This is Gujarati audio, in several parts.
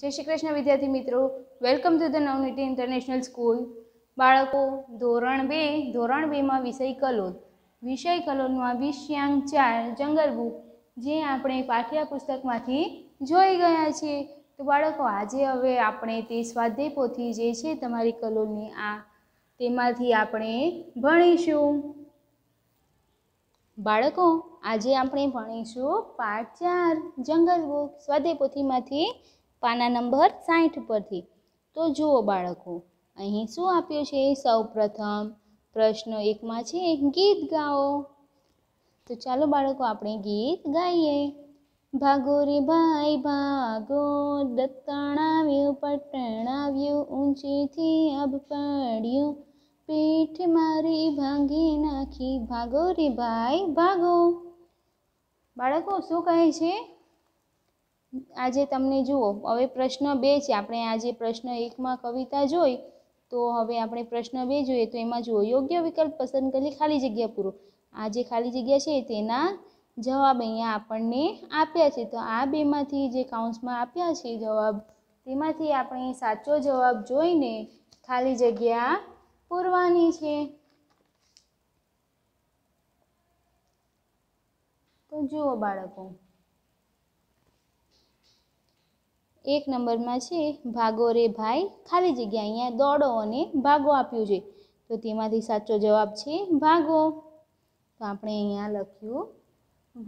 જય શ્રી કૃષ્ણ વિદ્યાર્થી મિત્રો welcome to the Navniti International School બાળકો ધોરણ બે ધોરણ બેમાં વિષય કલોલ વિષય કલોલમાં વિષયાંક ચાર જંગલ બુક જે આપણે પાઠ્યપુસ્તકમાંથી જોઈ ગયા છીએ તો બાળકો આજે હવે આપણે તે સ્વાધ્યાય જે છે તમારી કલોલની આ તેમાંથી આપણે ભણીશું બાળકો આજે આપણે ભણીશું પાઠ ચાર જંગલ બુક સ્વાધ્યાય પાના નંબર સાઠ પરથી તો જુઓ બાળકો અહીં શું આપ્યું છે સૌપ્રથમ પ્રશ્ન એકમાં છે ગીત ગાઓ તો ચાલો બાળકો આપણે ગીત ગાઈએ ભાગો રે ભાઈ ભાગો દત્તણ આવ્યું પટણ આવ્યું ઊંચીથી અબ પડ્યું પીઠ મારી ભાંગી નાખી ભાગો રે ભાઈ ભાગો બાળકો શું કહે છે આજે તમને જુઓ હવે પ્રશ્ન બે છે આપણે આજે પ્રશ્ન એકમાં કવિતા જોઈ તો હવે આપણે પ્રશ્ન બે જોઈએ તો એમાં જુઓ યોગ્ય વિકલ્પ પસંદ કરી ખાલી જગ્યા પૂરો આ જે ખાલી જગ્યા છે તેના જવાબ અહીંયા આપણને આપ્યા છે તો આ બેમાંથી જે કાઉન્સમાં આપ્યા છે જવાબ તેમાંથી આપણે સાચો જવાબ જોઈને ખાલી જગ્યા પૂરવાની છે તો જુઓ બાળકો એક નંબરમાં છે ભાગો રે ભાઈ ખાલી જગ્યા અહીંયા દોડો અને ભાગો આપ્યું છે તો તેમાંથી સાચો જવાબ છે ભાગો તો આપણે અહીંયા લખ્યું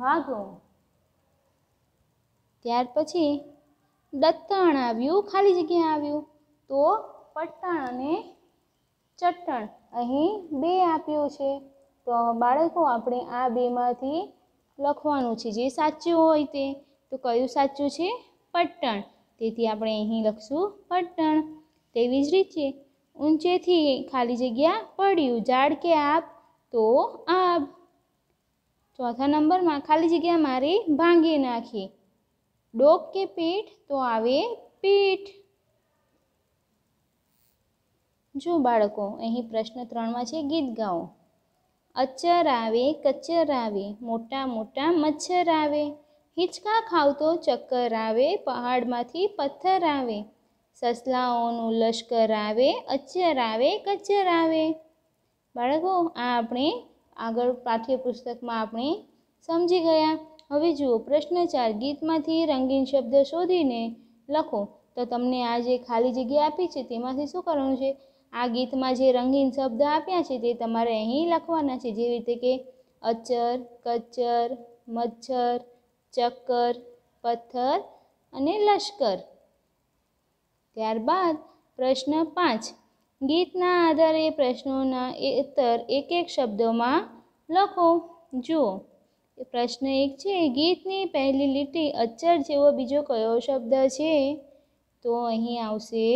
ભાગો ત્યાર પછી દત્તાણ આવ્યું ખાલી જગ્યા આવ્યું તો પટ્ટણ અને ચટ્ટણ અહીં બે આપ્યું છે તો બાળકો આપણે આ બેમાંથી લખવાનું છે જે સાચું હોય તે તો કયું સાચું છે પટ્ટણ તેથી આપણે અહીં લખશું પટણ તેવી જ રીતે ઊંચેથી ખાલી જગ્યા પડ્યું ઝાડ કે આપ તો આપ ચોથા નંબરમાં ખાલી જગ્યા મારી ભાંગી નાખી ડોક કે પીઠ તો આવે પીઠ જો બાળકો અહીં પ્રશ્ન ત્રણમાં છે ગીત ગાઓ અચ્છર આવે કચ્છર આવે મોટા મોટા મચ્છર આવે હિંચકા ખાવતો ચક્કર આવે પહાડમાંથી પથ્થર આવે સસલાઓનું લશ્કર આવે અચ્છર આવે કચ્છર આવે બાળકો આ આપણે આગળ પાઠ્યપુસ્તકમાં આપણે સમજી ગયા હવે જુઓ પ્રશ્ન ચાર ગીતમાંથી રંગીન શબ્દ શોધીને લખો તો તમને આ જે ખાલી જગ્યા આપી છે તેમાંથી શું કરવાનું છે આ ગીતમાં જે રંગીન શબ્દ આપ્યા છે તે તમારે અહીં લખવાના છે જેવી રીતે કે અચ્છર કચ્છર મચ્છર ચક્કર પથ્થર અને લશ્કર ત્યારબાદ પ્રશ્ન પાંચ ગીતના આધારે પ્રશ્નોના ઉત્તર એક એક શબ્દોમાં લખો જુઓ પ્રશ્ન એક છે ગીતની પહેલી લીટી અચ્છર જેવો બીજો કયો શબ્દ છે તો અહીં આવશે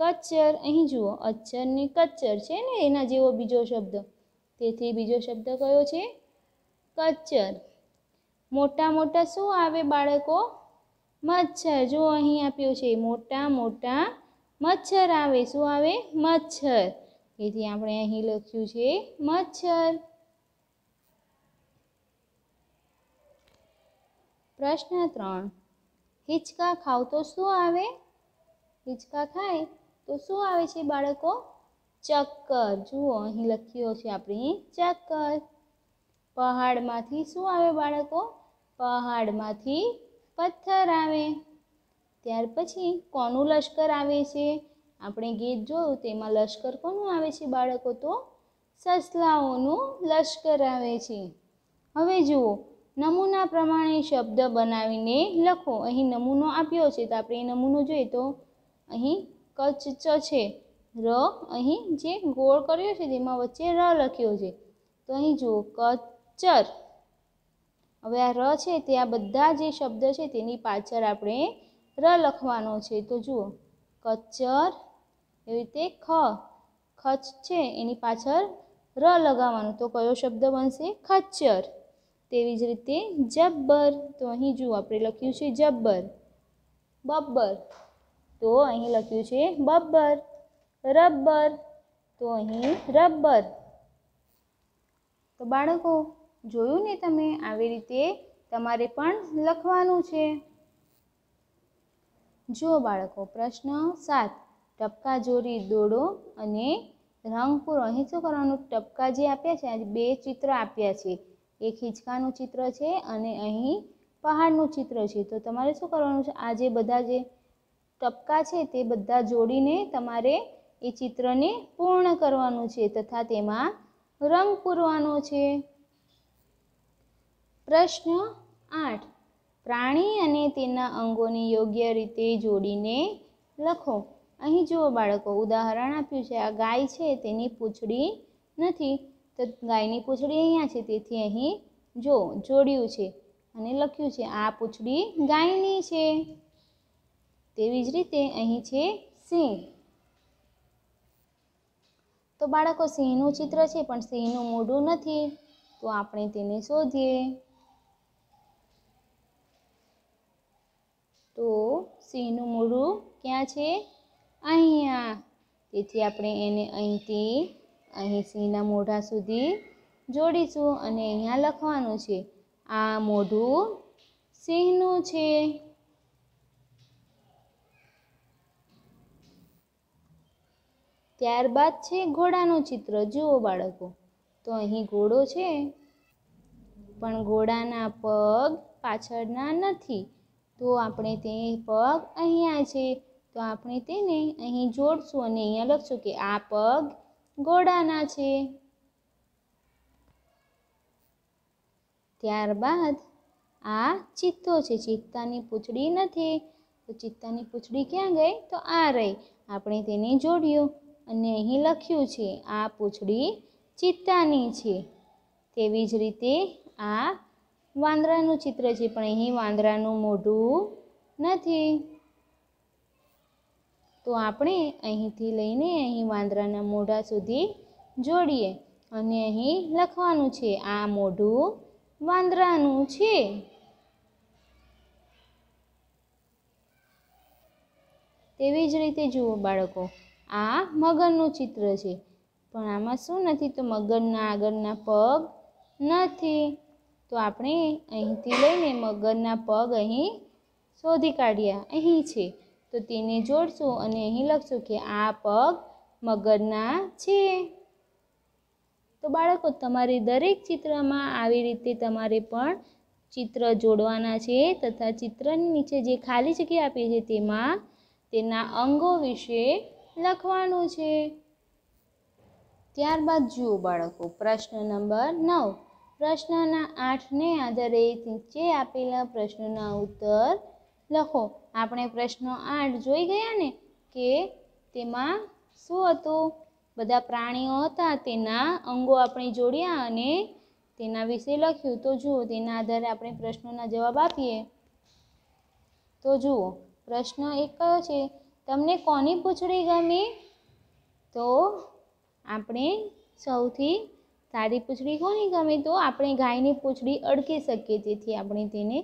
કચ્છર અહીં જુઓ અચ્છરની કચ્છર છે ને એના જેવો બીજો શબ્દ તેથી બીજો શબ્દ કયો છે કચ્છર મોટા મોટા શું આવે બાળકો મચ્છર જો અહીં આપ્યું છે મોટા મોટા મચ્છર આવે શું આવે મચ્છર તેથી આપણે અહીં લખ્યું છે મચ્છર પ્રશ્ન ત્રણ હિંચકા ખાવ તો શું આવે હિચકા ખાય તો શું આવે છે બાળકો ચક્કર જુઓ અહીં લખ્યો છે આપણે ચક્કર પહાડમાંથી શું આવે બાળકો પહાડમાંથી પથ્થર આવે ત્યાર પછી કોનું લશ્કર આવે છે આપણે ગીત જોયું તેમાં લશ્કર કોનું આવે છે બાળકો તો સસલાઓનું લશ્કર આવે છે હવે જુઓ નમૂના પ્રમાણે શબ્દ બનાવીને લખો અહીં નમૂનો આપ્યો છે તો આપણે એ નમૂનો જોઈએ તો અહીં કચ્છ ચ છે ર અહીં જે ગોળ કર્યો છે તેમાં વચ્ચે ર લખ્યો છે તો અહીં જુઓ કચ્છર હવે આ ર છે તે આ બધા જે શબ્દ છે તેની પાછળ આપણે ર લખવાનો છે તો જુઓ કચ્ચર એવી રીતે ખ ખચ છે એની પાછળ ર લગાવવાનું તો કયો શબ્દ બનશે ખચ્ચર તેવી જ રીતે જબ્બર તો અહીં જુઓ આપણે લખ્યું છે જબ્બર બબ્બર તો અહીં લખ્યું છે બબ્બર રબ્બર તો અહીં રબ્બર તો બાળકો જોયું ને તમે આવી રીતે તમારે પણ લખવાનું છે જો બાળકો પ્રશ્ન સાત ટપકા જોરી દોડો અને રંગપુર અહીં શું કરવાનું ટપકા જે આપ્યા છે આજે બે ચિત્ર આપ્યા છે એક હિંચકાનું ચિત્ર છે અને અહીં પહાડનું ચિત્ર છે તો તમારે શું કરવાનું છે આ જે બધા જે ટપકા છે તે બધા જોડીને તમારે એ ચિત્રને પૂર્ણ કરવાનું છે તથા તેમાં રંગ પૂરવાનો છે પ્રશ્ન આઠ પ્રાણી અને તેના અંગોને યોગ્ય રીતે જોડીને લખો અહીં જુઓ બાળકો ઉદાહરણ આપ્યું છે આ ગાય છે તેની પૂંછડી નથી તો ગાયની પૂંછડી અહીંયા છે તેથી અહીં જો જોડ્યું છે અને લખ્યું છે આ પૂંછડી ગાયની છે તેવી જ રીતે અહીં છે સિંહ તો બાળકો સિંહનું ચિત્ર છે પણ સિંહનું મોઢું નથી તો આપણે તેને શોધીએ સિંહનું મોઢું ક્યાં છે અહીંયા તેથી આપણે એને અહીંથી અહીં સિંહના મોઢા સુધી જોડીશું અને અહીંયા લખવાનું છે આ મોઢું સિંહનું છે ત્યારબાદ છે ઘોડાનું ચિત્ર જુઓ બાળકો તો અહીં ઘોડો છે પણ ઘોડાના પગ પાછળના નથી તો આપણે તે પગ અહીંયા છે તો આપણે તેને અહીં જોડશું અને અહીંયા લખશું કે આ પગ ઘોડાના છે ત્યારબાદ આ ચિત્તો છે ચિત્તાની પૂંછડી નથી તો ચિત્તાની પૂંછડી ક્યાં ગઈ તો આ રહી આપણે તેને જોડ્યું અને અહીં લખ્યું છે આ પૂંછડી ચિત્તાની છે તેવી જ રીતે આ વાંદરાનું ચિત્ર છે પણ અહીં વાંદરાનું મોઢું નથી તો આપણે અહીંથી લઈને અહીં વાંદરાના મોઢા સુધી જોડીએ અને અહીં લખવાનું છે આ મોઢું વાંદરાનું છે તેવી જ રીતે જુઓ બાળકો આ મગરનું ચિત્ર છે પણ આમાં શું નથી તો મગરના આગળના પગ નથી તો આપણે અહીંથી લઈને મગરના પગ અહીં શોધી કાઢ્યા અહીં છે તો તેને જોડશું અને અહીં લખશું કે આ પગ મગરના છે તો બાળકો તમારે દરેક ચિત્રમાં આવી રીતે તમારે પણ ચિત્ર જોડવાના છે તથા ચિત્રની નીચે જે ખાલી જગ્યા આપી છે તેમાં તેના અંગો વિશે લખવાનું છે ત્યારબાદ જુઓ બાળકો પ્રશ્ન નંબર નવ પ્રશ્નના આઠને આધારે નીચે આપેલા પ્રશ્નોના ઉત્તર લખો આપણે પ્રશ્ન આઠ જોઈ ગયા ને કે તેમાં શું હતું બધા પ્રાણીઓ હતા તેના અંગો આપણે જોડ્યા અને તેના વિશે લખ્યું તો જુઓ તેના આધારે આપણે પ્રશ્નોના જવાબ આપીએ તો જુઓ પ્રશ્ન એક કયો છે તમને કોની પૂછડી ગમી તો આપણે સૌથી સાદી પૂંછડી કોની ગમે તો આપણે ગાયની પૂછડી અડકી શકીએ તેથી આપણે તેને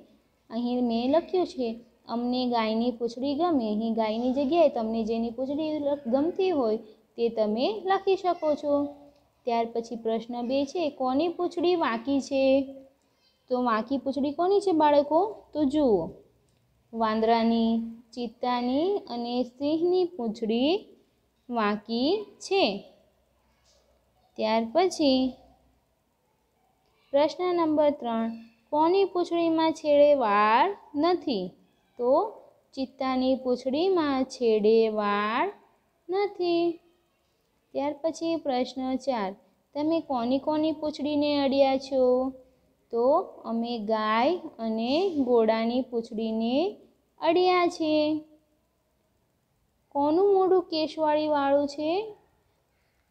અહીં મેં લખ્યું છે અમને ગાયની પૂંછડી ગમે અહીં ગાયની જગ્યાએ તમને જેની પૂછડી ગમતી હોય તે તમે લખી શકો છો ત્યાર પછી પ્રશ્ન બે છે કોની પૂંછડી વાંકી છે તો વાંકી પૂંછડી કોની છે બાળકો તો જુઓ વાંદરાની ચિત્તાની અને સિંહની પૂંછડી વાંકી છે ત્યાર પછી પ્રશ્ન નંબર ત્રણ કોની પૂંછડીમાં છેડે વાળ નથી તો ચિત્તાની પૂંછડીમાં છેડે વાળ નથી ત્યાર પછી પ્રશ્ન ચાર તમે કોની કોની પૂંછડીને અડ્યા છો તો અમે ગાય અને ઘોડાની પૂંછડીને અડ્યા છીએ કોનું મોઢું કેશવાળી વાળું છે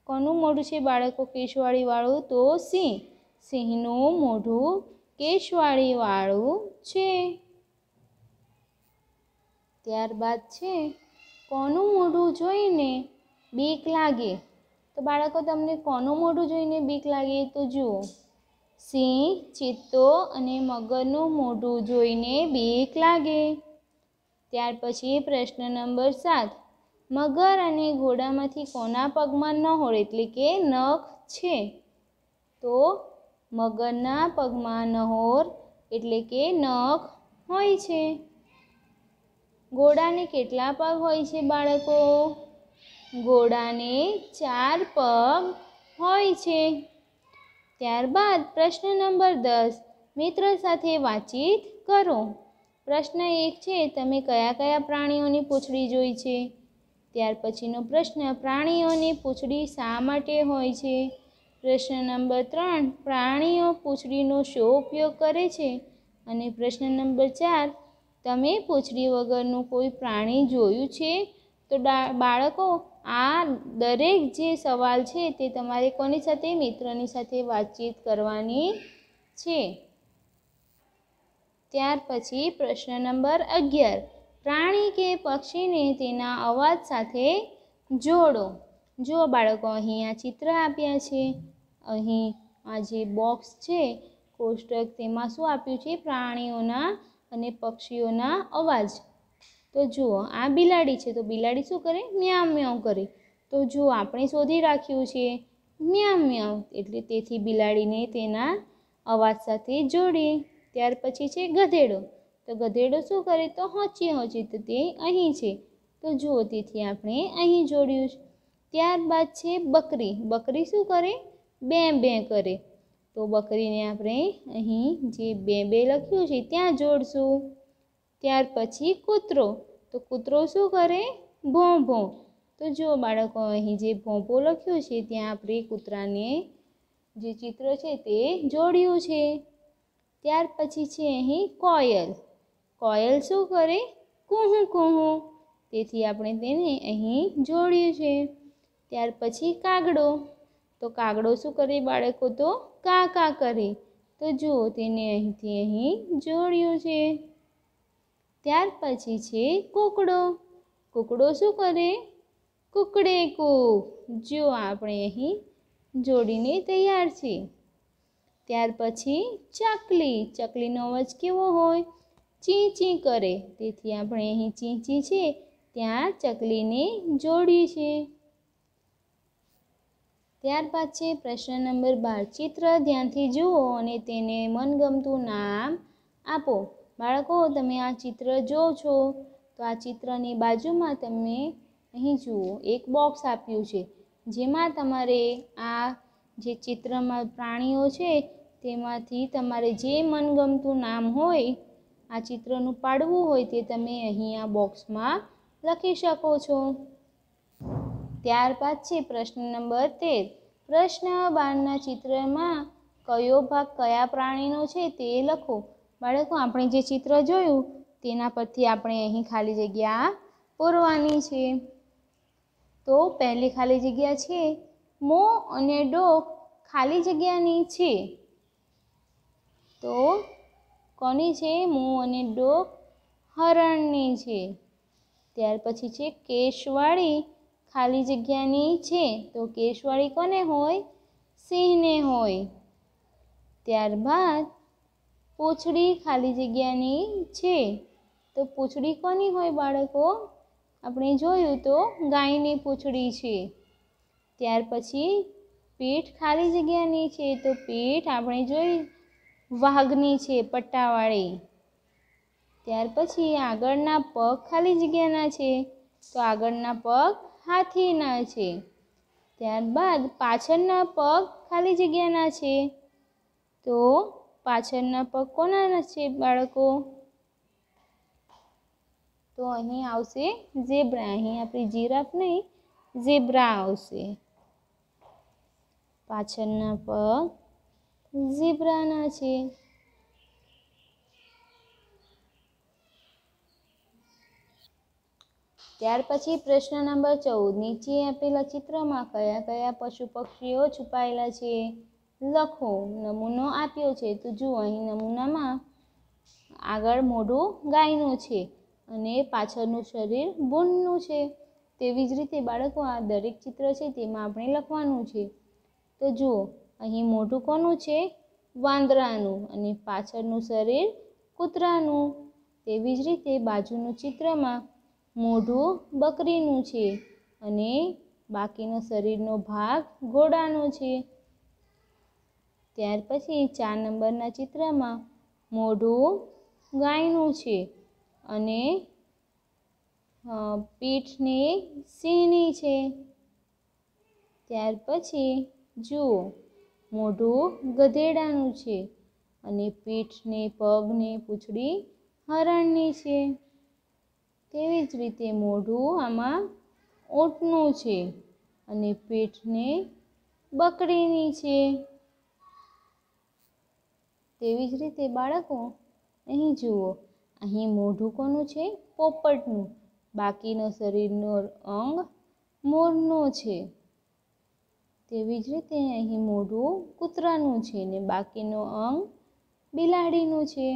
કોનું મોઢું છે બાળકો કેશવાળીવાળું તો સિંહ સિંહનું મોઢું કેશવાળીવાળું છે ત્યારબાદ છે કોનું મોઢું જોઈને બીક લાગે તો બાળકો તમને કોનું મોઢું જોઈને બીક લાગે તો જુઓ સિંહ ચિત્તો અને મગરનું મોઢું જોઈને બીક લાગે ત્યાર પછી પ્રશ્ન નંબર સાત મગર અને ઘોડામાંથી કોના પગમાં નહોળ એટલે કે નખ છે તો મગરના પગમાં નહોર એટલે કે નખ હોય છે ઘોડાને કેટલા પગ હોય છે બાળકો ઘોડાને ચાર પગ હોય છે ત્યારબાદ પ્રશ્ન નંબર દસ મિત્ર સાથે વાતચીત કરો પ્રશ્ન એક છે તમે કયા કયા પ્રાણીઓની પૂંછડી જોઈ છે ત્યાર પછીનો પ્રશ્ન પ્રાણીઓની પૂંછડી શા માટે હોય છે પ્રશ્ન નંબર ત્રણ પ્રાણીઓ પૂંછડીનો શો ઉપયોગ કરે છે અને પ્રશ્ન નંબર ચાર તમે પૂંછડી વગરનું કોઈ પ્રાણી જોયું છે તો બાળકો આ દરેક જે સવાલ છે તે તમારે કોની સાથે મિત્રની સાથે વાતચીત કરવાની છે ત્યાર પછી પ્રશ્ન નંબર અગિયાર પ્રાણી કે પક્ષીને તેના અવાજ સાથે જોડો જુઓ બાળકો અહીં આ ચિત્ર આપ્યા છે અહીં આ જે બોક્સ છે કોષ્ટક તેમાં શું આપ્યું છે પ્રાણીઓના અને પક્ષીઓના અવાજ તો જુઓ આ બિલાડી છે તો બિલાડી શું કરે મ્યાઉ મ્યાઉ કરે તો જુઓ આપણે શોધી રાખ્યું છે મ્યાઉ મ્યાઉ એટલે તેથી બિલાડીને તેના અવાજ સાથે જોડીએ ત્યાર પછી છે ગધેડો તો ગધેડો શું કરે તો હોંચી હોંચી તો તે અહીં છે તો જુઓ તેથી આપણે અહીં જોડ્યું છે ત્યારબાદ છે બકરી બકરી શું કરે બે બે કરે તો બકરીને આપણે અહીં જે બે બે લખ્યું છે ત્યાં જોડશું ત્યાર પછી કૂતરો તો કૂતરો શું કરે ભોં ભોં તો જો બાળકો અહીં જે ભોંભો લખ્યું છે ત્યાં આપણે કૂતરાને જે ચિત્ર છે તે જોડ્યું છે ત્યાર પછી છે અહીં કોયલ કોયલ શું કરે કુહું કુહું તેથી આપણે તેને અહીં જોડ્યું છે ત્યાર પછી કાગડો તો કાગડો શું કરે બાળકો તો કા કા કરે તો જુઓ તેને અહીંથી અહીં જોડ્યું છે ત્યાર પછી છે કુકડો કુકડો શું કરે કુકડે કૂક જો આપણે અહીં જોડીને તૈયાર છે ત્યાર પછી ચકલી ચકલીનો અવાજ કેવો હોય ચીં ચીં કરે તેથી આપણે અહીં ચીં ચીં છે ત્યાં ચકલીને જોડી છે ત્યારબાદ છે પ્રશ્ન નંબર બાર ચિત્ર ધ્યાનથી જુઓ અને તેને મનગમતું નામ આપો બાળકો તમે આ ચિત્ર જો છો તો આ ચિત્રની બાજુમાં તમે અહીં જુઓ એક બોક્સ આપ્યું છે જેમાં તમારે આ જે ચિત્રમાં પ્રાણીઓ છે તેમાંથી તમારે જે મનગમતું નામ હોય આ ચિત્રનું પાડવું હોય તે તમે અહીંયા બોક્સમાં લખી શકો છો ત્યારબાદ છે પ્રશ્ન નંબર તેર પ્રશ્ન બારના ચિત્રમાં કયો ભાગ કયા પ્રાણીનો છે તે લખો બાળકો આપણે જે ચિત્ર જોયું તેના પરથી આપણે અહીં ખાલી જગ્યા પૂરવાની છે તો પહેલી ખાલી જગ્યા છે મો અને ડોક ખાલી જગ્યાની છે તો કોની છે મું અને ડોક હરણની છે ત્યાર પછી છે કેશવાળી ખાલી જગ્યાની છે તો કેશવાળી કોને હોય સિંહને હોય ત્યારબાદ પૂંછડી ખાલી જગ્યાની છે તો પૂંછડી કોની હોય બાળકો આપણે જોયું તો ગાયની પૂંછડી છે ત્યાર પછી પીઠ ખાલી જગ્યાની છે તો પીઠ આપણે જોઈ વાઘની છે પટ્ટાવાળી ત્યાર પછી આગળના પગ ખાલી જગ્યાના છે તો આગળના પગ હાથીના છે ત્યારબાદ પાછળના પગ ખાલી જગ્યાના છે તો પાછળના પગ કોના છે બાળકો તો અહીં આવશે ઝેબ્રા અહીં આપણી જીરાફ નહીં ઝેબ્રા આવશે પાછળના પગ ઝીબ્રાના છે ત્યાર પછી પ્રશ્ન નંબર ચૌદ નીચે આપેલા ચિત્રમાં કયા કયા પશુ પક્ષીઓ છુપાયેલા છે લખો નમૂનો આપ્યો છે તો જુઓ અહીં નમૂનામાં આગળ મોઢું ગાયનું છે અને પાછળનું શરીર બૂનનું છે તેવી જ રીતે બાળકો આ દરેક ચિત્ર છે તેમાં આપણે લખવાનું છે તો જુઓ અહીં મોઢું કોનું છે વાંદરાનું અને પાછળનું શરીર કૂતરાનું તેવી જ રીતે બાજુનું ચિત્રમાં મોઢું બકરીનું છે અને બાકીનો શરીરનો ભાગ ઘોડાનો છે ત્યાર પછી ચાર નંબરના ચિત્રમાં મોઢું ગાયનું છે અને પીઠની સિંહની છે ત્યાર પછી જુઓ મોઢું ગધેડાનું છે અને પીઠને પગને પૂંછડી હરણની છે તેવી જ રીતે મોઢું આમાં ઓટનું છે અને પીઠને ને બકરીની છે તેવી જ રીતે બાળકો અહીં જુઓ અહીં મોઢું કોનું છે પોપટનું બાકીનો શરીરનો અંગ મોરનો છે તેવી જ રીતે અહીં મોઢું કૂતરાનું છે ને બાકીનો અંગ બિલાડીનું છે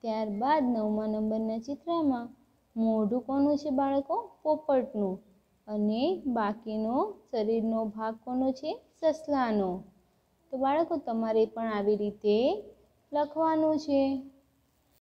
ત્યારબાદ નવમા નંબરના ચિત્રમાં મોઢું કોનું છે બાળકો પોપટનું અને બાકીનો શરીરનો ભાગ કોનો છે સસલાનો તો બાળકો તમારે પણ આવી રીતે લખવાનું છે